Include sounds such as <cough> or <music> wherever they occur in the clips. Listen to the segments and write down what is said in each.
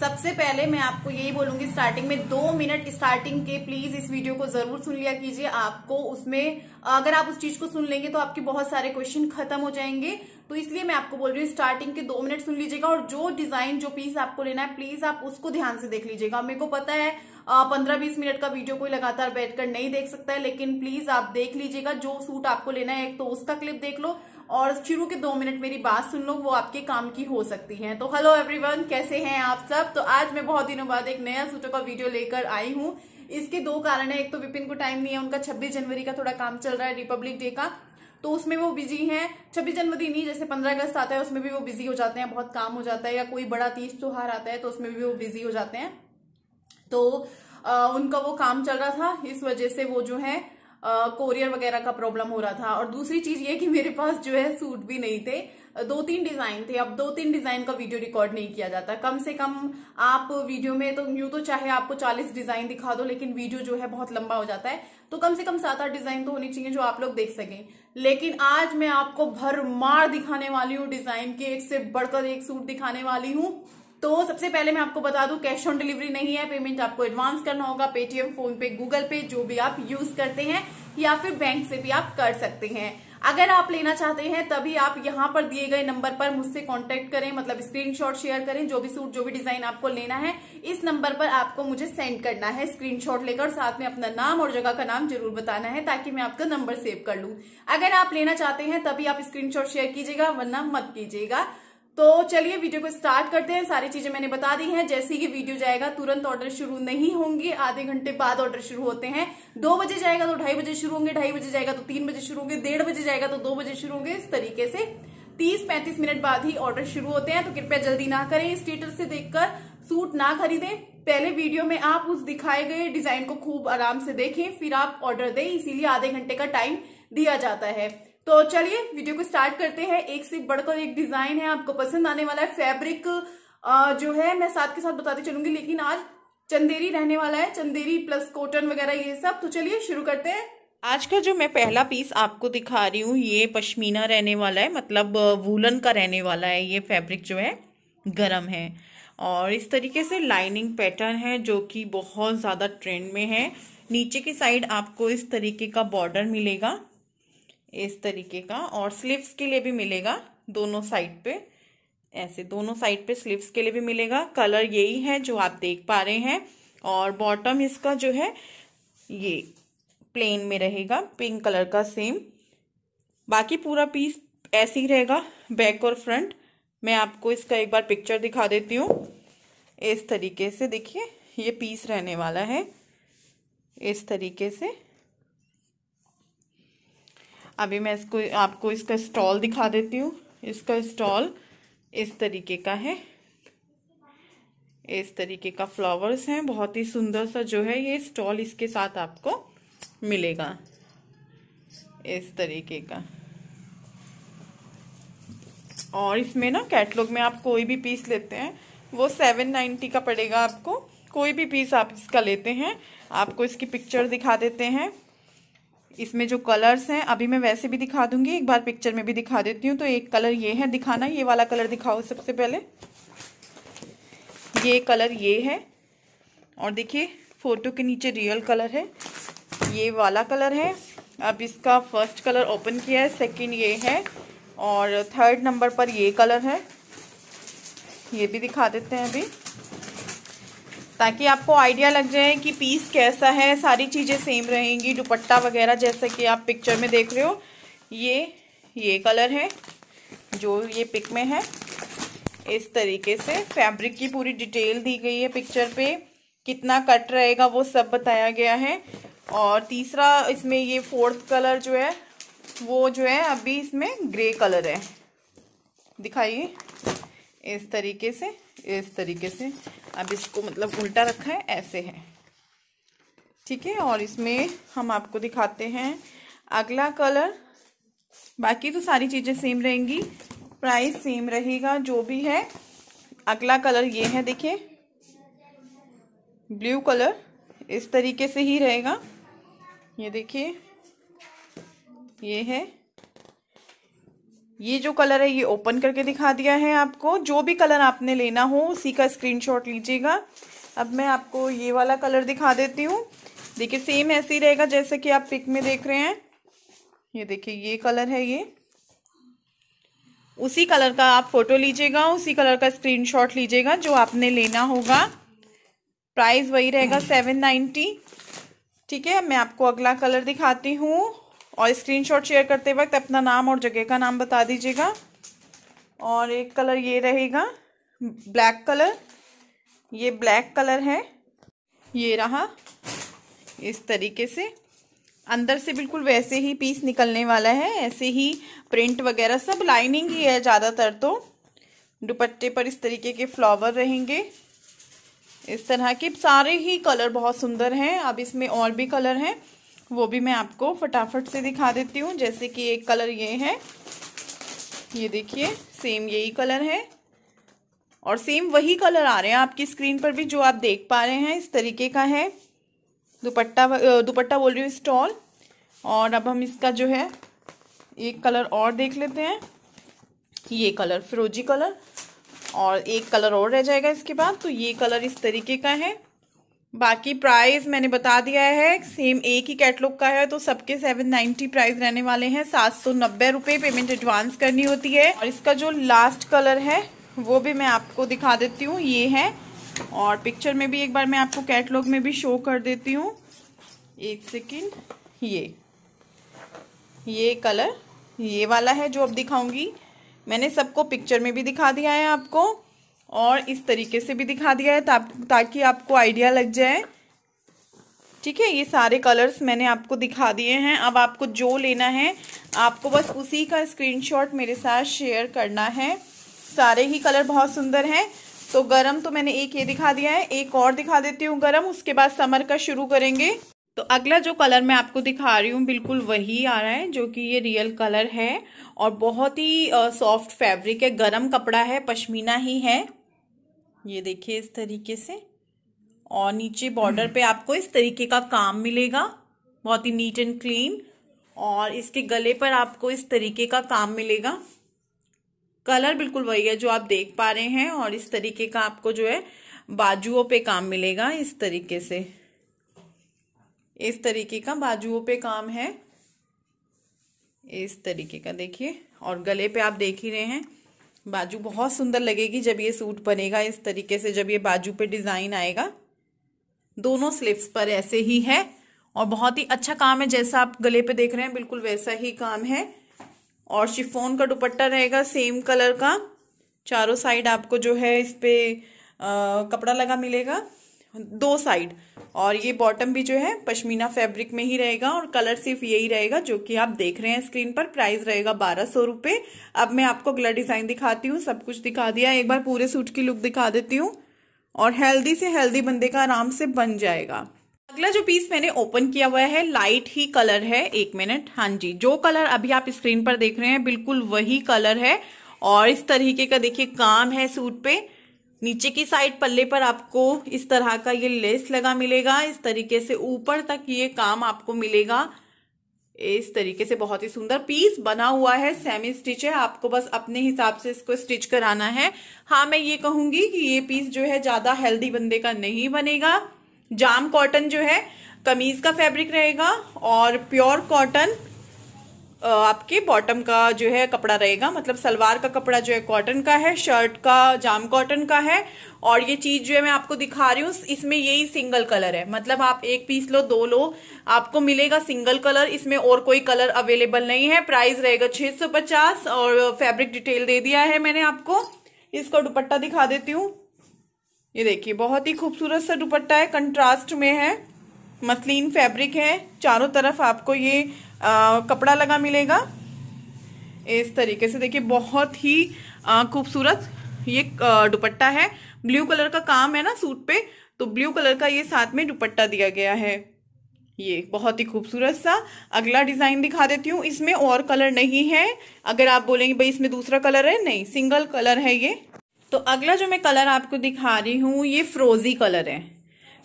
सबसे पहले मैं आपको यही बोलूंगी स्टार्टिंग में दो मिनट स्टार्टिंग के प्लीज इस वीडियो को जरूर सुन लिया कीजिए आपको उसमें अगर आप उस चीज को सुन लेंगे तो आपके बहुत सारे क्वेश्चन खत्म हो जाएंगे तो इसलिए मैं आपको बोल रही हूँ स्टार्टिंग के दो मिनट सुन लीजिएगा और जो डिजाइन जो पीस आपको लेना है प्लीज आप उसको ध्यान से देख लीजिएगा मेरे को पता है पंद्रह बीस मिनट का वीडियो कोई लगातार बैठकर नहीं देख सकता है लेकिन प्लीज आप देख लीजिएगा जो सूट आपको लेना है एक तो उसका क्लिप देख लो और शुरू के दो मिनट मेरी बात सुन लो वो आपके काम की हो सकती है तो हेलो एवरीवन कैसे हैं आप सब तो आज मैं बहुत दिनों बाद एक नया सूटों का वीडियो लेकर आई हूँ इसके दो कारण है एक तो विपिन को टाइम नहीं है उनका छब्बीस जनवरी का थोड़ा काम चल रहा है रिपब्लिक डे का तो उसमें वो बिजी हैं छब्बीस जनवरी नहीं जैसे पंद्रह अगस्त आता है उसमें भी वो बिजी हो जाते हैं बहुत काम हो जाता है या कोई बड़ा तीज त्योहार आता है तो उसमें भी वो बिजी हो जाते हैं तो आ, उनका वो काम चल रहा था इस वजह से वो जो है कोरियर वगैरह का प्रॉब्लम हो रहा था और दूसरी चीज ये कि मेरे पास जो है सूट भी नहीं थे दो तीन डिजाइन थे अब दो तीन डिजाइन का वीडियो रिकॉर्ड नहीं किया जाता कम से कम आप वीडियो में तो यूं तो चाहे आपको 40 डिजाइन दिखा दो लेकिन वीडियो जो है बहुत लंबा हो जाता है तो कम से कम सात आठ डिजाइन तो होनी चाहिए जो आप लोग देख सकें लेकिन आज मैं आपको भरमार दिखाने वाली हूँ डिजाइन के एक से बढ़कर एक सूट दिखाने वाली हूँ तो सबसे पहले मैं आपको बता दूं कैश ऑन डिलीवरी नहीं है पेमेंट आपको एडवांस करना होगा पेटीएम फोन पे गूगल पे जो भी आप यूज करते हैं या फिर बैंक से भी आप कर सकते हैं अगर आप लेना चाहते हैं तभी आप यहाँ पर दिए गए नंबर पर मुझसे कांटेक्ट करें मतलब स्क्रीनशॉट शेयर करें जो भी सूट जो भी डिजाइन आपको लेना है इस नंबर पर आपको मुझे सेंड करना है स्क्रीनशॉट लेकर साथ में अपना नाम और जगह का नाम जरूर बताना है ताकि मैं आपका नंबर सेव कर लूं अगर आप लेना चाहते हैं तभी आप स्क्रीन शेयर कीजिएगा वरना मत कीजिएगा तो चलिए वीडियो को स्टार्ट करते हैं सारी चीजें मैंने बता दी हैं जैसे ही वीडियो जाएगा तुरंत ऑर्डर शुरू नहीं होंगे आधे घंटे बाद ऑर्डर शुरू होते हैं दो बजे जाएगा तो ढाई बजे शुरू होंगे ढाई बजे जाएगा तो तीन बजे शुरू होंगे डेढ़ बजे जाएगा तो दो बजे शुरू होंगे इस तरीके से तीस पैंतीस मिनट बाद ही ऑर्डर शुरू होते हैं तो कृपया जल्दी ना करें स्टेटस से देखकर सूट ना खरीदें पहले वीडियो में आप उस दिखाए गए डिजाइन को खूब आराम से देखें फिर आप ऑर्डर दें इसीलिए आधे घंटे का टाइम दिया जाता है तो चलिए वीडियो को स्टार्ट करते हैं एक से बढ़कर एक डिजाइन तो है आपको पसंद आने वाला है फैब्रिक जो है मैं साथ के साथ बताती चलूंगी लेकिन आज चंदेरी रहने वाला है चंदेरी प्लस कॉटन वगैरह ये सब तो चलिए शुरू करते हैं आज का जो मैं पहला पीस आपको दिखा रही हूँ ये पश्मीना रहने वाला है मतलब वूलन का रहने वाला है ये फैब्रिक जो है गरम है और इस तरीके से लाइनिंग पैटर्न है जो कि बहुत ज़्यादा ट्रेंड में है नीचे की साइड आपको इस तरीके का बॉर्डर मिलेगा इस तरीके का और स्लीव्स के लिए भी मिलेगा दोनों साइड पे ऐसे दोनों साइड पे स्लीव्स के लिए भी मिलेगा कलर यही है जो आप देख पा रहे हैं और बॉटम इसका जो है ये प्लेन में रहेगा पिंक कलर का सेम बाकी पूरा पीस ऐसे ही रहेगा बैक और फ्रंट मैं आपको इसका एक बार पिक्चर दिखा देती हूँ इस तरीके से देखिए ये पीस रहने वाला है इस तरीके से अभी मैं इसको आपको इसका स्टॉल दिखा देती हूँ इसका स्टॉल इस तरीके का है इस तरीके का फ्लावर्स हैं बहुत ही सुंदर सा जो है ये स्टॉल इसके साथ आपको मिलेगा इस तरीके का और इसमें ना कैटलॉग में आप कोई भी पीस लेते हैं वो सेवन नाइन्टी का पड़ेगा आपको कोई भी पीस आप इसका लेते हैं आपको इसकी पिक्चर दिखा देते हैं इसमें जो कलर्स हैं अभी मैं वैसे भी दिखा दूंगी एक बार पिक्चर में भी दिखा देती हूँ तो एक कलर ये है दिखाना ये वाला कलर दिखाओ सबसे पहले ये कलर ये है और देखिए फ़ोटो के नीचे रियल कलर है ये वाला कलर है अब इसका फर्स्ट कलर ओपन किया है सेकंड ये है और थर्ड नंबर पर ये कलर है ये भी दिखा देते हैं अभी ताकि आपको आइडिया लग जाए कि पीस कैसा है सारी चीज़ें सेम रहेंगी दुपट्टा वगैरह जैसे कि आप पिक्चर में देख रहे हो ये ये कलर है जो ये पिक में है इस तरीके से फैब्रिक की पूरी डिटेल दी गई है पिक्चर पे कितना कट रहेगा वो सब बताया गया है और तीसरा इसमें ये फोर्थ कलर जो है वो जो है अभी इसमें ग्रे कलर है दिखाइए इस तरीके से इस तरीके से अब इसको मतलब उल्टा रखा है ऐसे है ठीक है और इसमें हम आपको दिखाते हैं अगला कलर बाकी तो सारी चीज़ें सेम रहेंगी प्राइस सेम रहेगा जो भी है अगला कलर ये है देखिए ब्लू कलर इस तरीके से ही रहेगा ये देखिए ये है ये जो कलर है ये ओपन करके दिखा दिया है आपको जो भी कलर आपने लेना हो उसी का स्क्रीनशॉट लीजिएगा अब मैं आपको ये वाला कलर दिखा देती हूँ देखिए सेम ऐसे ही रहेगा जैसे कि आप पिक में देख रहे हैं ये देखिए ये कलर है ये उसी कलर का आप फोटो लीजिएगा उसी कलर का स्क्रीन लीजिएगा जो आपने लेना होगा प्राइस वही रहेगा सेवन ठीक है मैं आपको अगला कलर दिखाती हूँ और स्क्रीनशॉट शेयर करते वक्त अपना नाम और जगह का नाम बता दीजिएगा और एक कलर ये रहेगा ब्लैक कलर ये ब्लैक कलर है ये रहा इस तरीके से अंदर से बिल्कुल वैसे ही पीस निकलने वाला है ऐसे ही प्रिंट वगैरह सब लाइनिंग ही है ज़्यादातर तो दुपट्टे पर इस तरीके के फ्लावर रहेंगे इस तरह के सारे ही कलर बहुत सुंदर हैं अब इसमें और भी कलर हैं वो भी मैं आपको फटाफट से दिखा देती हूँ जैसे कि एक कलर ये है ये देखिए सेम यही कलर है और सेम वही कलर आ रहे हैं आपकी स्क्रीन पर भी जो आप देख पा रहे हैं इस तरीके का है दुपट्टा दुपट्टा बोल रही हूँ स्टॉल और अब हम इसका जो है एक कलर और देख लेते हैं ये कलर फिरोजी कलर और एक कलर और रह जाएगा इसके बाद तो ये कलर इस तरीके का है बाकी प्राइस मैंने बता दिया है सेम एक ही कैटलॉग का है तो सबके सेवन नाइन्टी प्राइस रहने वाले हैं सात सौ नब्बे रुपये पेमेंट एडवांस करनी होती है और इसका जो लास्ट कलर है वो भी मैं आपको दिखा देती हूँ ये है और पिक्चर में भी एक बार मैं आपको कैटलॉग में भी शो कर देती हूँ एक सेकेंड ये ये कलर ये वाला है जो अब दिखाऊंगी मैंने सबको पिक्चर में भी दिखा दिया है आपको और इस तरीके से भी दिखा दिया है ता, ताकि आपको आइडिया लग जाए ठीक है ये सारे कलर्स मैंने आपको दिखा दिए हैं अब आपको जो लेना है आपको बस उसी का स्क्रीनशॉट मेरे साथ शेयर करना है सारे ही कलर बहुत सुंदर हैं तो गरम तो मैंने एक ये दिखा दिया है एक और दिखा देती हूँ गरम उसके बाद समर का शुरू करेंगे तो अगला जो कलर मैं आपको दिखा रही हूँ बिल्कुल वही आ रहा है जो कि ये रियल कलर है और बहुत ही सॉफ्ट फैब्रिक है गरम कपड़ा है पश्मीना ही है ये देखिए इस तरीके से और नीचे बॉर्डर हम्म। पे आपको इस तरीके का काम मिलेगा बहुत ही नीट एंड क्लीन और इसके गले पर आपको इस तरीके का काम मिलेगा कलर बिल्कुल वही है जो आप देख पा रहे हैं और इस तरीके का आपको जो है बाजुओं पे काम मिलेगा इस तरीके से इस तरीके का बाजुओं पे काम है इस तरीके का देखिए और गले पे आप देख ही रहे हैं बाजू बहुत सुंदर लगेगी जब ये सूट बनेगा इस तरीके से जब ये बाजू पे डिज़ाइन आएगा दोनों स्लीव्स पर ऐसे ही है और बहुत ही अच्छा काम है जैसा आप गले पे देख रहे हैं बिल्कुल वैसा ही काम है और शिफोन का दुपट्टा रहेगा सेम कलर का चारों साइड आपको जो है इस आ, कपड़ा लगा मिलेगा दो साइड और ये बॉटम भी जो है पश्मीना फैब्रिक में ही रहेगा और कलर सिर्फ यही रहेगा जो कि आप देख रहे हैं स्क्रीन पर प्राइस रहेगा बारह सौ रुपये अब मैं आपको गला डिजाइन दिखाती हूँ सब कुछ दिखा दिया एक बार पूरे सूट की लुक दिखा देती हूँ और हेल्दी से हेल्दी बंदे का आराम से बन जाएगा अगला जो पीस मैंने ओपन किया हुआ है लाइट ही कलर है एक मिनट हाँ जी जो कलर अभी आप स्क्रीन पर देख रहे हैं बिल्कुल वही कलर है और इस तरीके का देखिए काम है सूट पे नीचे की साइड पल्ले पर आपको इस तरह का ये लेस लगा मिलेगा इस तरीके से ऊपर तक ये काम आपको मिलेगा इस तरीके से बहुत ही सुंदर पीस बना हुआ है सेमी स्टिच है आपको बस अपने हिसाब से इसको स्टिच कराना है हाँ मैं ये कहूंगी कि ये पीस जो है ज्यादा हेल्दी बंदे का नहीं बनेगा जाम कॉटन जो है कमीज का फैब्रिक रहेगा और प्योर कॉटन आपके बॉटम का जो है कपड़ा रहेगा मतलब सलवार का कपड़ा जो है कॉटन का है शर्ट का जाम कॉटन का है और ये चीज जो है मैं आपको दिखा रही हूँ इसमें यही सिंगल कलर है मतलब आप एक पीस लो दो लो आपको मिलेगा सिंगल कलर इसमें और कोई कलर अवेलेबल नहीं है प्राइस रहेगा 650 और फैब्रिक डिटेल दे दिया है मैंने आपको इसका दुपट्टा दिखा देती हूँ ये देखिए बहुत ही खूबसूरत सा दुपट्टा है कंट्रास्ट में है मसलिन फैब्रिक है चारों तरफ आपको ये आ, कपड़ा लगा मिलेगा इस तरीके से देखिए बहुत ही खूबसूरत ये दुपट्टा है ब्लू कलर का काम है ना सूट पे तो ब्लू कलर का ये साथ में दुपट्टा दिया गया है ये बहुत ही खूबसूरत सा अगला डिज़ाइन दिखा देती हूँ इसमें और कलर नहीं है अगर आप बोलेंगे भाई इसमें दूसरा कलर है नहीं सिंगल कलर है ये तो अगला जो मैं कलर आपको दिखा रही हूँ ये फ्रोजी कलर है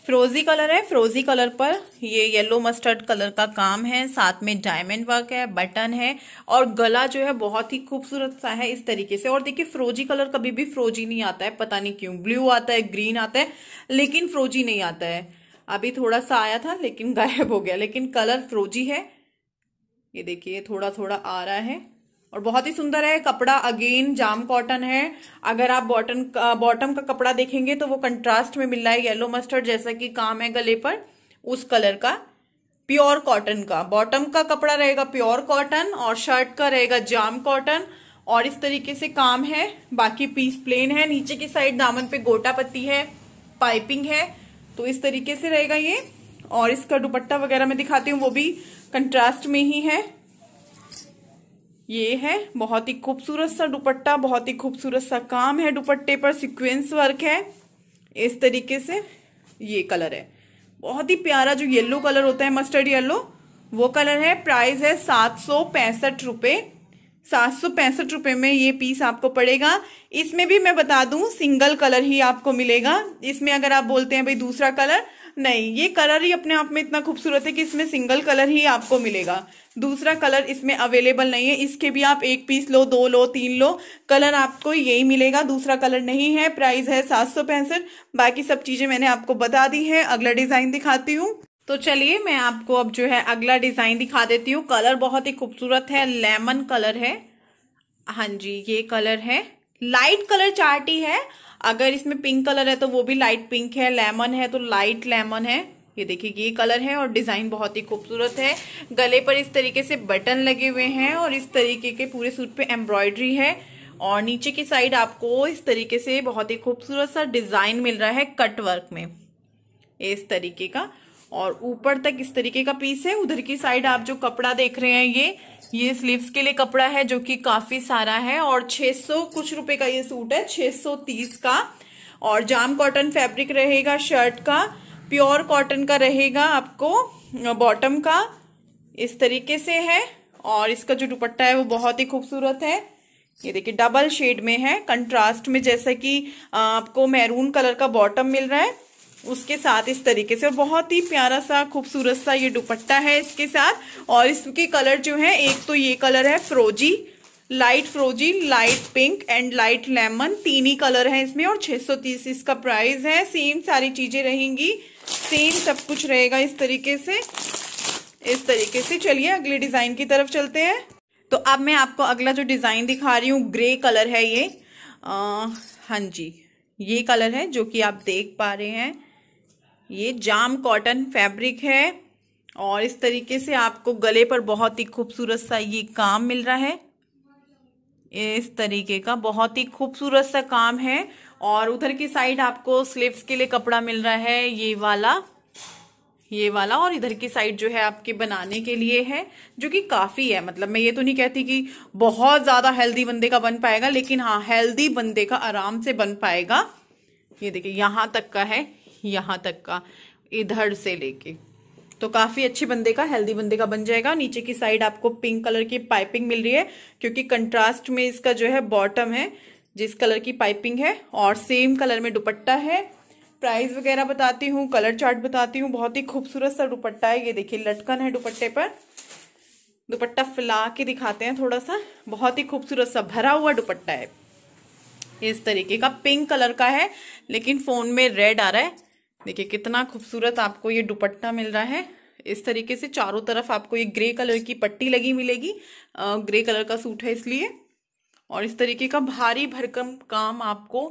फ्रोजी कलर है फ्रोजी कलर पर ये येलो मस्टर्ड कलर का काम है साथ में डायमंड वर्क है बटन है और गला जो है बहुत ही खूबसूरत सा है इस तरीके से और देखिए फ्रोजी कलर कभी भी फ्रोजी नहीं आता है पता नहीं क्यों ब्लू आता है ग्रीन आता है लेकिन फ्रोजी नहीं आता है अभी थोड़ा सा आया था लेकिन <laughs> गायब हो गया लेकिन कलर फ्रोजी है ये देखिए थोड़ा थोड़ा आ रहा है और बहुत ही सुंदर है कपड़ा अगेन जाम कॉटन है अगर आप बॉटन बॉटम का कपड़ा देखेंगे तो वो कंट्रास्ट में मिल रहा है येलो मस्टर्ड जैसा कि काम है गले पर उस कलर का प्योर कॉटन का बॉटम का कपड़ा रहेगा प्योर कॉटन और शर्ट का रहेगा जाम कॉटन और इस तरीके से काम है बाकी पीस प्लेन है नीचे की साइड दामन पे गोटा पत्ती है पाइपिंग है तो इस तरीके से रहेगा ये और इसका दुपट्टा वगैरह मैं दिखाती हूँ वो भी कंट्रास्ट में ही है ये है बहुत ही खूबसूरत सा दुपट्टा बहुत ही खूबसूरत सा काम है दुपट्टे पर सीक्वेंस वर्क है इस तरीके से ये कलर है बहुत ही प्यारा जो येलो कलर होता है मस्टर्ड येलो वो कलर है प्राइस है सात सौ पैंसठ रुपये सात सौ पैंसठ रुपये में ये पीस आपको पड़ेगा इसमें भी मैं बता दूं सिंगल कलर ही आपको मिलेगा इसमें अगर आप बोलते हैं भाई दूसरा कलर नहीं ये कलर ही अपने आप में इतना खूबसूरत है कि इसमें सिंगल कलर ही आपको मिलेगा दूसरा कलर इसमें अवेलेबल नहीं है इसके भी आप एक पीस लो दो लो तीन लो कलर आपको यही मिलेगा दूसरा कलर नहीं है प्राइस है सात सौ पैंसठ बाकी सब चीज़ें मैंने आपको बता दी है अगला डिज़ाइन दिखाती हूँ तो चलिए मैं आपको अब जो है अगला डिज़ाइन दिखा देती हूँ कलर बहुत ही खूबसूरत है लेमन कलर है हाँ जी ये कलर है लाइट कलर चार्टी है अगर इसमें पिंक कलर है तो वो भी लाइट पिंक है लेमन है तो लाइट लेमन है ये देखिए ये कलर है और डिजाइन बहुत ही खूबसूरत है गले पर इस तरीके से बटन लगे हुए हैं और इस तरीके के पूरे सूट पे एम्ब्रॉयडरी है और नीचे की साइड आपको इस तरीके से बहुत ही खूबसूरत सा डिजाइन मिल रहा है कट वर्क में इस तरीके का और ऊपर तक इस तरीके का पीस है उधर की साइड आप जो कपड़ा देख रहे हैं ये ये स्लीव्स के लिए कपड़ा है जो कि काफी सारा है और 600 कुछ रुपए का ये सूट है 630 का और जाम कॉटन फैब्रिक रहेगा शर्ट का प्योर कॉटन का रहेगा आपको बॉटम का इस तरीके से है और इसका जो दुपट्टा है वो बहुत ही खूबसूरत है ये देखिए डबल शेड में है कंट्रास्ट में जैसे कि आपको मैरून कलर का बॉटम मिल रहा है उसके साथ इस तरीके से और बहुत ही प्यारा सा खूबसूरत सा ये दुपट्टा है इसके साथ और इसके कलर जो है एक तो ये कलर है फ्रोजी लाइट फ्रोजी light pink and light lemon तीन ही कलर है इसमें और 630 इसका प्राइस है सेम सारी चीज़ें रहेंगी सेम सब कुछ रहेगा इस तरीके से इस तरीके से चलिए अगले डिज़ाइन की तरफ चलते हैं तो अब मैं आपको अगला जो डिज़ाइन दिखा रही हूँ ग्रे कलर है ये आ, हाँ जी ये कलर है जो कि आप देख पा रहे हैं ये जाम कॉटन फैब्रिक है और इस तरीके से आपको गले पर बहुत ही खूबसूरत सा ये काम मिल रहा है इस तरीके का बहुत ही खूबसूरत सा काम है और उधर की साइड आपको स्लीव्स के लिए कपड़ा मिल रहा है ये वाला ये वाला और इधर की साइड जो है आपके बनाने के लिए है जो कि काफ़ी है मतलब मैं ये तो नहीं कहती कि बहुत ज़्यादा हेल्दी बंदे का बन पाएगा लेकिन हाँ हेल्दी बंदे का आराम से बन पाएगा ये देखिए यहां तक का है यहां तक का इधर से लेके तो काफी अच्छे बंदे का हेल्दी बंदे का बन जाएगा नीचे की साइड आपको पिंक कलर की पाइपिंग मिल रही है क्योंकि कंट्रास्ट में इसका जो है बॉटम है जिस कलर की पाइपिंग है और सेम कलर में दुपट्टा है प्राइस वगैरह बताती हूँ कलर चार्ट बताती हूँ बहुत ही खूबसूरत सा दुपट्टा है ये देखिए लटकन है दुपट्टे पर दुपट्टा फैला के दिखाते हैं थोड़ा सा बहुत ही खूबसूरत सा भरा हुआ दुपट्टा है इस तरीके का पिंक कलर का है लेकिन फोन में रेड आ रहा है देखिए कितना खूबसूरत आपको ये दुपट्टा मिल रहा है इस तरीके से चारों तरफ आपको ये ग्रे कलर की पट्टी लगी मिलेगी आ, ग्रे कलर का सूट है इसलिए और इस तरीके का भारी भरकम काम आपको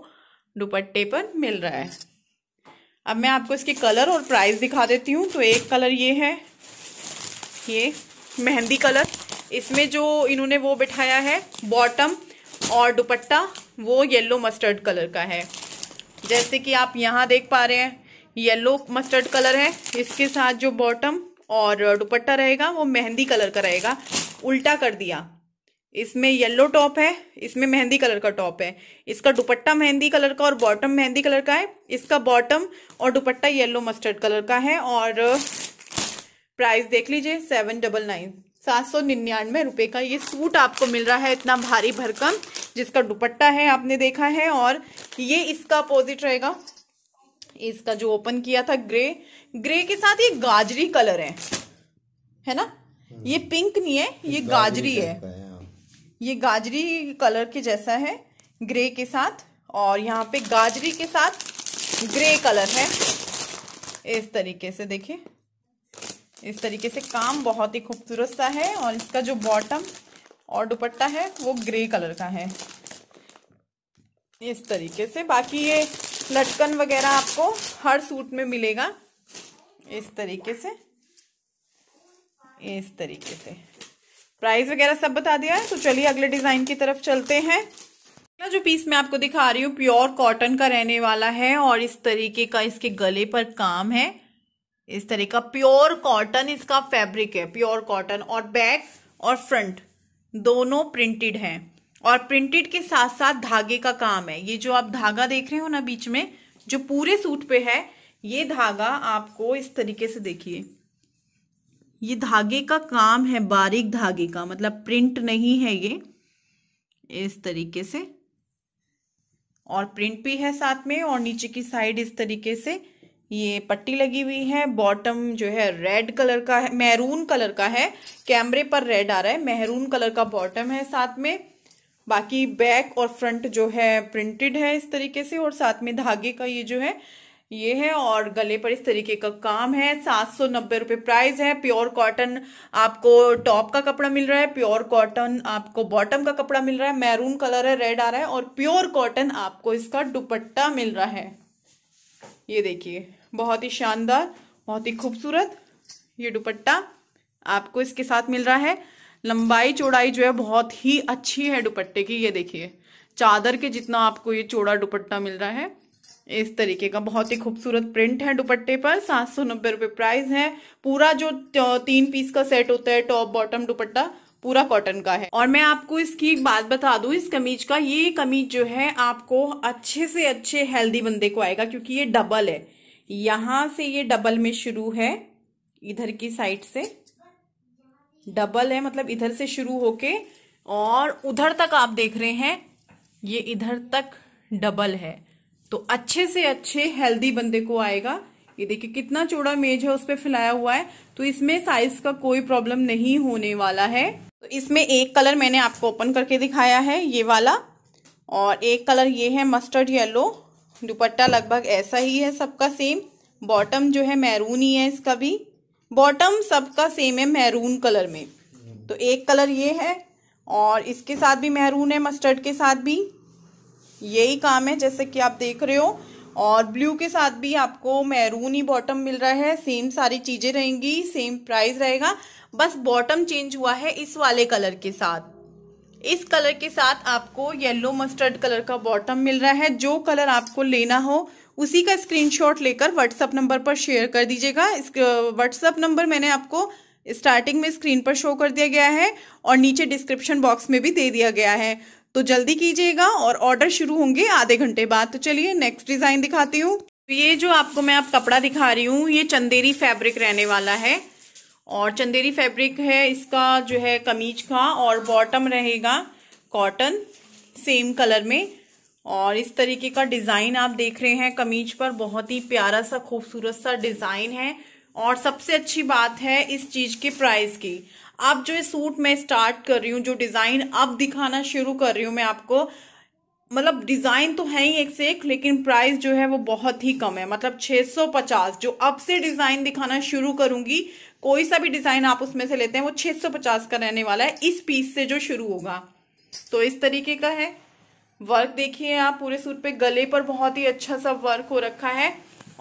दुपट्टे पर मिल रहा है अब मैं आपको इसके कलर और प्राइस दिखा देती हूँ तो एक कलर ये है ये मेहंदी कलर इसमें जो इन्होंने वो बिठाया है बॉटम और दुपट्टा वो येलो मस्टर्ड कलर का है जैसे कि आप यहाँ देख पा रहे हैं येलो मस्टर्ड कलर है इसके साथ जो बॉटम और दुपट्टा रहेगा वो मेहंदी कलर का रहेगा उल्टा कर दिया इसमें येलो टॉप है इसमें मेहंदी कलर का टॉप है इसका दुपट्टा मेहंदी कलर का और बॉटम मेहंदी कलर का है इसका बॉटम और दुपट्टा येलो मस्टर्ड कलर का है और प्राइस देख लीजिए सेवन डबल नाइन सात सौ निन्यानवे रुपये का ये सूट आपको मिल रहा है इतना भारी भरकम जिसका दुपट्टा है आपने देखा है और ये इसका अपोजिट रहेगा इसका जो ओपन किया था ग्रे ग्रे के साथ ये गाजरी कलर है है ना ये पिंक नहीं है ये गाजरी है हाँ। ये गाजरी कलर के जैसा है ग्रे के साथ और यहाँ पे गाजरी के साथ ग्रे कलर है इस तरीके से देखिए इस तरीके से काम बहुत ही खूबसूरत सा है और इसका जो बॉटम और दुपट्टा है वो ग्रे कलर का है इस तरीके से बाकी ये लटकन वगैरह आपको हर सूट में मिलेगा इस तरीके से इस तरीके से प्राइस वगैरह सब बता दिया है तो चलिए अगले डिजाइन की तरफ चलते हैं अगला जो पीस मैं आपको दिखा रही हूँ प्योर कॉटन का रहने वाला है और इस तरीके का इसके गले पर काम है इस तरह का प्योर कॉटन इसका फैब्रिक है प्योर कॉटन और बैक और फ्रंट दोनों प्रिंटेड हैं और प्रिंटेड के साथ साथ धागे का काम है ये जो आप धागा देख रहे हो ना बीच में जो पूरे सूट पे है ये धागा आपको इस तरीके से देखिए ये धागे का काम है बारीक धागे का मतलब प्रिंट नहीं है ये इस तरीके से और प्रिंट भी है साथ में और नीचे की साइड इस तरीके से ये पट्टी लगी हुई है बॉटम जो है रेड कलर का है मैरून कलर का है कैमरे पर रेड आ रहा है मैरून कलर का बॉटम है साथ में बाकी बैक और फ्रंट जो है प्रिंटेड है इस तरीके से और साथ में धागे का ये जो है ये है और गले पर इस तरीके का काम है सात सौ नब्बे रुपये प्राइस है प्योर कॉटन आपको टॉप का कपड़ा मिल रहा है प्योर कॉटन आपको बॉटम का कपड़ा मिल रहा है मैरून कलर है रेड आ रहा है और प्योर कॉटन आपको इसका दुपट्टा मिल रहा है ये देखिए बहुत ही शानदार बहुत ही खूबसूरत ये दुपट्टा आपको इसके साथ मिल रहा है लंबाई चौड़ाई जो है बहुत ही अच्छी है दुपट्टे की ये देखिए चादर के जितना आपको ये चौड़ा दुपट्टा मिल रहा है इस तरीके का बहुत ही खूबसूरत प्रिंट है दुपट्टे पर सात सौ नब्बे रुपये प्राइस है पूरा जो तीन पीस का सेट होता है टॉप बॉटम दुपट्टा पूरा कॉटन का है और मैं आपको इसकी एक बात बता दूं इस कमीज का ये कमीज जो है आपको अच्छे से अच्छे हेल्दी बंदे को आएगा क्योंकि ये डबल है यहां से ये डबल में शुरू है इधर की साइड से डबल है मतलब इधर से शुरू होके और उधर तक आप देख रहे हैं ये इधर तक डबल है तो अच्छे से अच्छे हेल्दी बंदे को आएगा ये देखिए कितना चौड़ा मेज है उस पर फैलाया हुआ है तो इसमें साइज का कोई प्रॉब्लम नहीं होने वाला है तो इसमें एक कलर मैंने आपको ओपन करके दिखाया है ये वाला और एक कलर ये है मस्टर्ड येलो दुपट्टा लगभग ऐसा ही है सबका सेम बॉटम जो है मैरून ही है इसका भी बॉटम सबका सेम है मैरून कलर में तो एक कलर ये है और इसके साथ भी मैरून है मस्टर्ड के साथ भी यही काम है जैसे कि आप देख रहे हो और ब्लू के साथ भी आपको मैरून ही बॉटम मिल रहा है सेम सारी चीज़ें रहेंगी सेम प्राइस रहेगा बस बॉटम चेंज हुआ है इस वाले कलर के साथ इस कलर के साथ आपको येलो मस्टर्ड कलर का बॉटम मिल रहा है जो कलर आपको लेना हो उसी का स्क्रीनशॉट लेकर व्हाट्सअप नंबर पर शेयर कर दीजिएगा व्हाट्सअप नंबर मैंने आपको स्टार्टिंग में स्क्रीन पर शो कर दिया गया है और नीचे डिस्क्रिप्शन बॉक्स में भी दे दिया गया है तो जल्दी कीजिएगा और ऑर्डर शुरू होंगे आधे घंटे बाद तो चलिए नेक्स्ट डिज़ाइन दिखाती हूँ तो ये जो आपको मैं आप कपड़ा दिखा रही हूँ ये चंदेरी फैब्रिक रहने वाला है और चंदेरी फैब्रिक है इसका जो है कमीज का और बॉटम रहेगा कॉटन सेम कलर में और इस तरीके का डिज़ाइन आप देख रहे हैं कमीज पर बहुत ही प्यारा सा खूबसूरत सा डिज़ाइन है और सबसे अच्छी बात है इस चीज़ के प्राइस की अब जो ये सूट मैं स्टार्ट कर रही हूँ जो डिज़ाइन अब दिखाना शुरू कर रही हूँ मैं आपको मतलब डिज़ाइन तो है ही एक से एक लेकिन प्राइस जो है वो बहुत ही कम है मतलब 650 जो अब से डिज़ाइन दिखाना शुरू करूंगी कोई सा भी डिज़ाइन आप उसमें से लेते हैं वो 650 का रहने वाला है इस पीस से जो शुरू होगा तो इस तरीके का है वर्क देखिए आप पूरे सूट पे गले पर बहुत ही अच्छा सा वर्क हो रखा है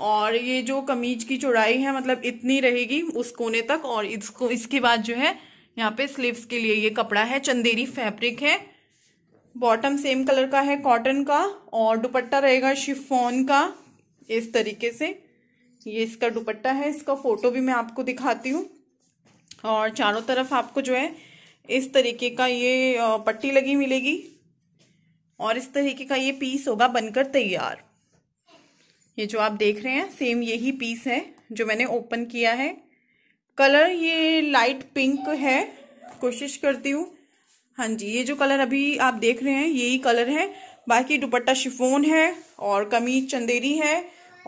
और ये जो कमीज की चौड़ाई है मतलब इतनी रहेगी उस कोने तक और इसको इसके बाद जो है यहाँ पे स्लीव्स के लिए ये कपड़ा है चंदेरी फैब्रिक है बॉटम सेम कलर का है कॉटन का और दुपट्टा रहेगा शिफोन का इस तरीके से ये इसका दुपट्टा है इसका फोटो भी मैं आपको दिखाती हूँ और चारों तरफ आपको जो है इस तरीके का ये पट्टी लगी मिलेगी और इस तरीके का ये पीस होगा बनकर तैयार ये जो आप देख रहे हैं सेम यही पीस है जो मैंने ओपन किया है कलर ये लाइट पिंक है कोशिश करती हूँ हाँ जी ये जो कलर अभी आप देख रहे हैं यही कलर है बाकी दुपट्टा शिफोन है और कमीज चंदेरी है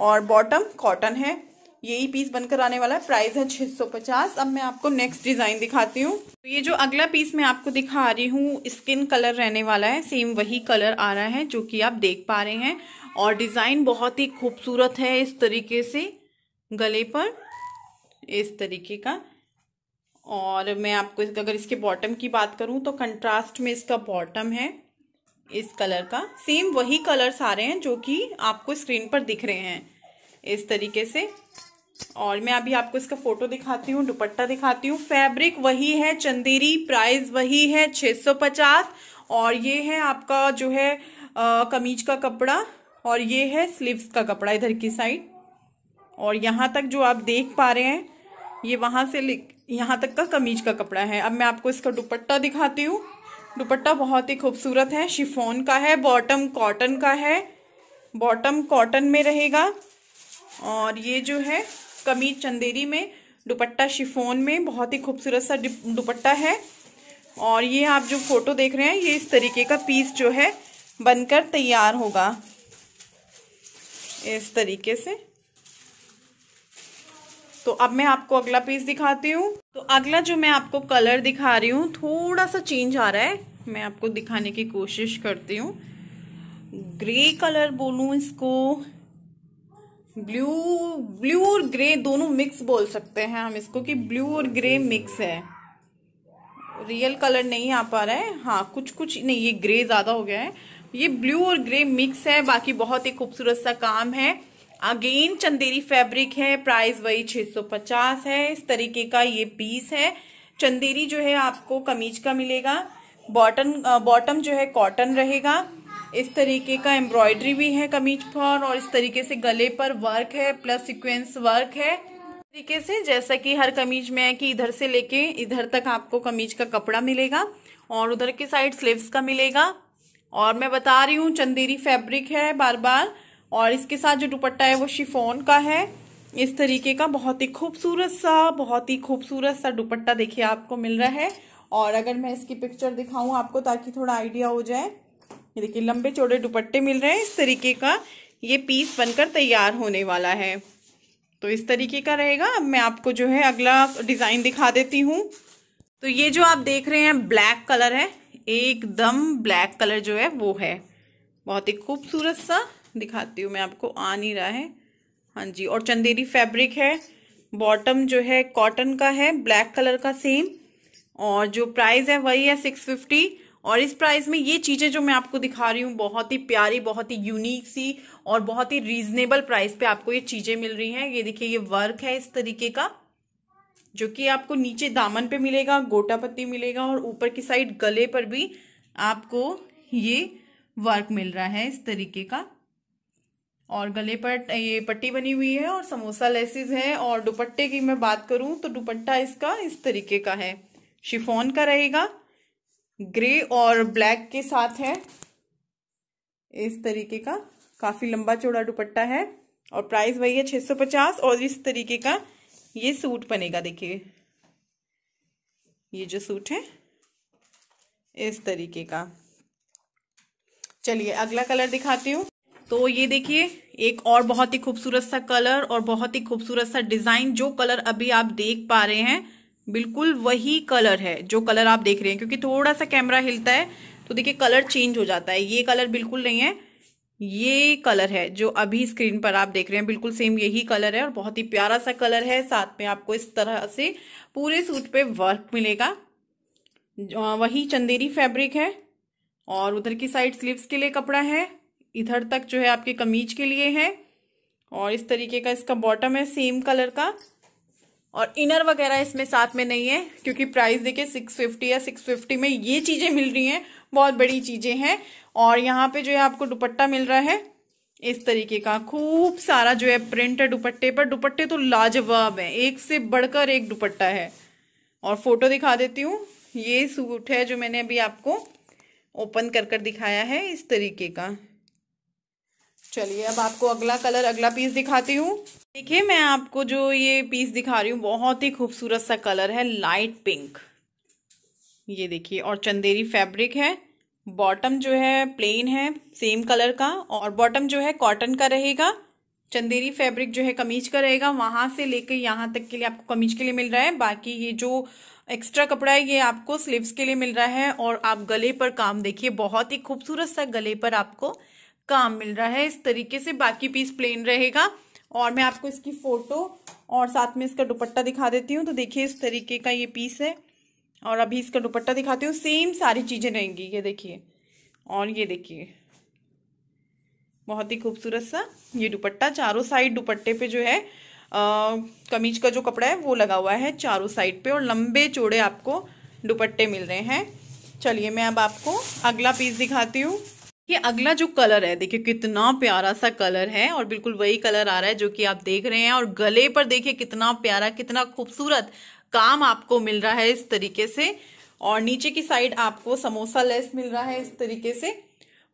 और बॉटम कॉटन है यही पीस बनकर आने वाला है प्राइस है 650 अब मैं आपको नेक्स्ट डिजाइन दिखाती हूँ तो ये जो अगला पीस मैं आपको दिखा रही हूँ स्किन कलर रहने वाला है सेम वही कलर आ रहा है जो कि आप देख पा रहे हैं और डिजाइन बहुत ही खूबसूरत है इस तरीके से गले पर इस तरीके का और मैं आपको अगर इसके बॉटम की बात करूं तो कंट्रास्ट में इसका बॉटम है इस कलर का सेम वही कलर रहे हैं जो कि आपको स्क्रीन पर दिख रहे हैं इस तरीके से और मैं अभी आपको इसका फोटो दिखाती हूँ दुपट्टा दिखाती हूँ फैब्रिक वही है चंदेरी प्राइस वही है 650 और ये है आपका जो है आ, कमीज का कपड़ा और ये है स्लीव्स का कपड़ा इधर की साइड और यहाँ तक जो आप देख पा रहे हैं ये वहां से यहाँ तक का कमीज का कपड़ा है अब मैं आपको इसका दुपट्टा दिखाती हूँ दुपट्टा बहुत ही खूबसूरत है शिफोन का है बॉटम कॉटन का है बॉटम कॉटन में रहेगा और ये जो है कमीज चंदेरी में दुपट्टा शिफोन में बहुत ही खूबसूरत सा दुपट्टा है और ये आप जो फोटो देख रहे हैं ये इस तरीके का पीस जो है बनकर तैयार होगा इस तरीके से तो अब मैं आपको अगला पीस दिखाती हूँ तो अगला जो मैं आपको कलर दिखा रही हूँ थोड़ा सा चेंज आ रहा है मैं आपको दिखाने की कोशिश करती हूँ ग्रे कलर बोलूँ इसको ब्लू ब्लू और ग्रे दोनों मिक्स बोल सकते हैं हम इसको कि ब्लू और ग्रे मिक्स है रियल कलर नहीं आ पा रहा है हाँ कुछ कुछ नहीं ये ग्रे ज़्यादा हो गया है ये ब्लू और ग्रे मिक्स है बाकी बहुत ही खूबसूरत सा काम है अगेन चंदेरी फैब्रिक है प्राइस वही 650 है इस तरीके का ये पीस है चंदेरी जो है आपको कमीज का मिलेगा बॉटम बॉटम जो है कॉटन रहेगा इस तरीके का एम्ब्रॉयडरी भी है कमीज पर और इस तरीके से गले पर वर्क है प्लस सिक्वेंस वर्क है तरीके से जैसा कि हर कमीज में है कि इधर से लेके इधर तक आपको कमीज का कपड़ा मिलेगा और उधर की साइड स्लीव्स का मिलेगा और मैं बता रही हूँ चंदेरी फैब्रिक है बार बार और इसके साथ जो दुपट्टा है वो शिफोन का है इस तरीके का बहुत ही खूबसूरत सा बहुत ही खूबसूरत सा दुपट्टा देखिए आपको मिल रहा है और अगर मैं इसकी पिक्चर दिखाऊं आपको ताकि थोड़ा आइडिया हो जाए ये देखिए लंबे चौड़े दुपट्टे मिल रहे हैं इस तरीके का ये पीस बनकर तैयार होने वाला है तो इस तरीके का रहेगा अब मैं आपको जो है अगला डिज़ाइन दिखा देती हूँ तो ये जो आप देख रहे हैं ब्लैक कलर है एकदम ब्लैक कलर जो है वो है बहुत ही खूबसूरत सा दिखाती हूँ मैं आपको आ नहीं रहा है हाँ जी और चंदेरी फैब्रिक है बॉटम जो है कॉटन का है ब्लैक कलर का सेम और जो प्राइस है वही है सिक्स फिफ्टी और इस प्राइस में ये चीज़ें जो मैं आपको दिखा रही हूँ बहुत ही प्यारी बहुत ही यूनिक सी और बहुत ही रीजनेबल प्राइस पे आपको ये चीज़ें मिल रही हैं ये देखिए ये वर्क है इस तरीके का जो कि आपको नीचे दामन पे मिलेगा गोटा पत्ती मिलेगा और ऊपर की साइड गले पर भी आपको ये वर्क मिल रहा है इस तरीके का और गले पर ये पट्टी बनी हुई है और समोसा लेसेस है और दुपट्टे की मैं बात करूं तो दुपट्टा इसका इस तरीके का है शिफोन का रहेगा ग्रे और ब्लैक के साथ है इस तरीके का काफ़ी लंबा चौड़ा दुपट्टा है और प्राइस वही है 650 और इस तरीके का ये सूट बनेगा देखिए ये जो सूट है इस तरीके का चलिए अगला कलर दिखाती हूँ तो ये देखिए एक और बहुत ही खूबसूरत सा कलर और बहुत ही खूबसूरत सा डिजाइन जो कलर अभी आप देख पा रहे हैं बिल्कुल वही कलर है जो कलर आप देख रहे हैं क्योंकि थोड़ा सा कैमरा हिलता है तो देखिए कलर चेंज हो जाता है ये कलर बिल्कुल नहीं है ये कलर है जो अभी स्क्रीन पर आप देख रहे हैं बिल्कुल सेम यही कलर है और बहुत ही प्यारा सा कलर है साथ में आपको इस तरह से पूरे सूट पे वर्क मिलेगा वही चंदेरी फैब्रिक है और उधर की साइड स्लीव्स के लिए कपड़ा है इधर तक जो है आपके कमीज के लिए है और इस तरीके का इसका बॉटम है सेम कलर का और इनर वगैरह इसमें साथ में नहीं है क्योंकि प्राइस देखिए 650 या 650 में ये चीज़ें मिल रही हैं बहुत बड़ी चीज़ें हैं और यहाँ पे जो है आपको दुपट्टा मिल रहा है इस तरीके का खूब सारा जो है प्रिंट है दुपट्टे पर दुपट्टे तो लाजवाब है एक से बढ़कर एक दुपट्टा है और फोटो दिखा देती हूँ ये सूट है जो मैंने अभी आपको ओपन कर कर दिखाया है इस तरीके का चलिए अब आपको अगला कलर अगला पीस दिखाती हूँ देखिए मैं आपको जो ये पीस दिखा रही हूँ बहुत ही खूबसूरत सा कलर है लाइट पिंक ये देखिए और चंदेरी फैब्रिक है बॉटम जो है प्लेन है सेम कलर का और बॉटम जो है कॉटन का रहेगा चंदेरी फैब्रिक जो है कमीज का रहेगा वहां से लेकर यहाँ तक के लिए आपको कमीज के लिए मिल रहा है बाकी ये जो एक्स्ट्रा कपड़ा है ये आपको स्लीव्स के लिए मिल रहा है और आप गले पर काम देखिए बहुत ही खूबसूरत सा गले पर आपको काम मिल रहा है इस तरीके से बाकी पीस प्लेन रहेगा और मैं आपको इसकी फ़ोटो और साथ में इसका दुपट्टा दिखा देती हूँ तो देखिए इस तरीके का ये पीस है और अभी इसका दुपट्टा दिखाती हूँ सेम सारी चीज़ें रहेंगी ये देखिए और ये देखिए बहुत ही खूबसूरत सा ये दुपट्टा चारों साइड दुपट्टे पे जो है आ, कमीज का जो कपड़ा है वो लगा हुआ है चारों साइड पे और लंबे चौड़े आपको दुपट्टे मिल रहे हैं चलिए मैं अब आपको अगला पीस दिखाती हूँ ये अगला जो कलर है देखिए कितना प्यारा सा कलर है और बिल्कुल वही कलर आ रहा है जो कि आप देख रहे हैं और गले पर देखिए कितना प्यारा कितना खूबसूरत काम आपको मिल रहा है इस तरीके से और नीचे की साइड आपको समोसा लेस मिल रहा है इस तरीके से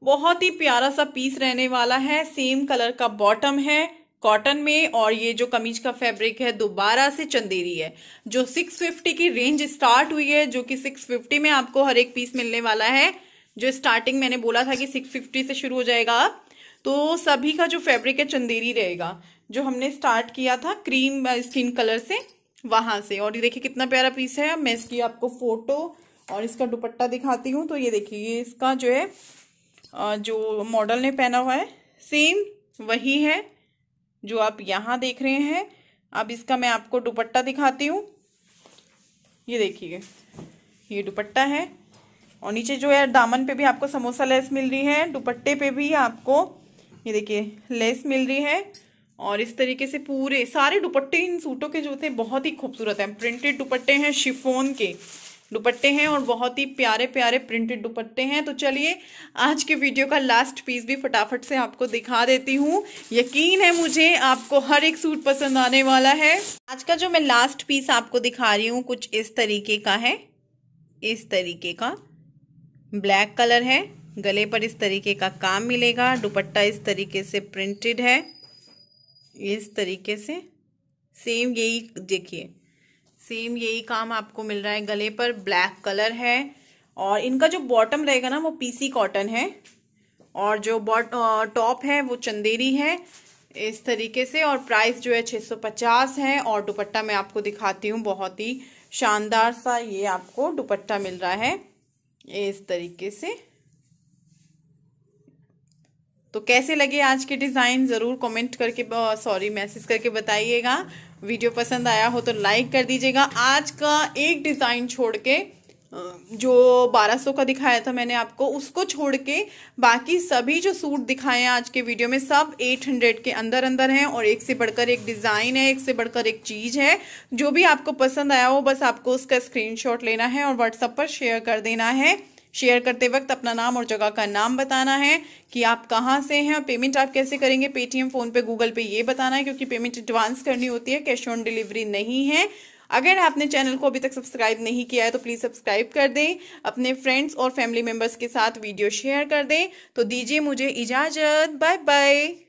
बहुत ही प्यारा सा पीस रहने वाला है सेम कलर का बॉटम है कॉटन में और ये जो कमीज का फैब्रिक है दोबारा से चंदेरी है जो 650 की रेंज स्टार्ट हुई है जो कि 650 में आपको हर एक पीस मिलने वाला है जो स्टार्टिंग मैंने बोला था कि सिक्स फिफ्टी से शुरू हो जाएगा आप तो सभी का जो फैब्रिक है चंदेरी रहेगा जो हमने स्टार्ट किया था क्रीम स्किन कलर से वहां से और ये देखिए कितना प्यारा पीस है मैं इसकी आपको फोटो और इसका दुपट्टा दिखाती हूँ तो ये देखिए इसका जो है जो मॉडल ने पहना हुआ है सेम वही है जो आप यहाँ देख रहे हैं अब इसका मैं आपको दुपट्टा दिखाती हूँ ये देखिए ये दुपट्टा है और नीचे जो है दामन पे भी आपको समोसा लेस मिल रही है दुपट्टे पे भी आपको ये देखिए लेस मिल रही है और इस तरीके से पूरे सारे दुपट्टे इन सूटों के जो थे बहुत ही खूबसूरत हैं प्रिंटेड दुपट्टे हैं शिफोन के दुपट्टे हैं और बहुत ही प्यारे प्यारे प्रिंटेड दुपट्टे हैं तो चलिए आज के वीडियो का लास्ट पीस भी फटाफट से आपको दिखा देती हूँ यकीन है मुझे आपको हर एक सूट पसंद आने वाला है आज का जो मैं लास्ट पीस आपको दिखा रही हूँ कुछ इस तरीके का है इस तरीके का ब्लैक कलर है गले पर इस तरीके का काम मिलेगा दुपट्टा इस तरीके से प्रिंटेड है इस तरीके से सेम यही देखिए सेम यही काम आपको मिल रहा है गले पर ब्लैक कलर है और इनका जो बॉटम रहेगा ना वो पीसी कॉटन है और जो बॉट टॉप है वो चंदेरी है इस तरीके से और प्राइस जो है 650 है और दुपट्टा मैं आपको दिखाती हूँ बहुत ही शानदार सा ये आपको दुपट्टा मिल रहा है इस तरीके से तो कैसे लगे आज के डिज़ाइन ज़रूर कमेंट करके सॉरी मैसेज करके बताइएगा वीडियो पसंद आया हो तो लाइक कर दीजिएगा आज का एक डिज़ाइन छोड़ के जो 1200 का दिखाया था मैंने आपको उसको छोड़ के बाकी सभी जो सूट दिखाए हैं आज के वीडियो में सब 800 के अंदर अंदर हैं और एक से बढ़कर एक डिज़ाइन है एक से बढ़कर एक चीज़ है जो भी आपको पसंद आया हो बस आपको उसका स्क्रीनशॉट लेना है और व्हाट्सअप पर शेयर कर देना है शेयर करते वक्त अपना नाम और जगह का नाम बताना है कि आप कहाँ से हैं और पेमेंट आप कैसे करेंगे पेटीएम फ़ोन पे गूगल पे ये बताना है क्योंकि पेमेंट एडवांस करनी होती है कैश ऑन डिलीवरी नहीं है अगर आपने चैनल को अभी तक सब्सक्राइब नहीं किया है तो प्लीज़ सब्सक्राइब कर दें अपने फ्रेंड्स और फैमिली मेम्बर्स के साथ वीडियो शेयर कर दें तो दीजिए मुझे इजाज़त बाय बाय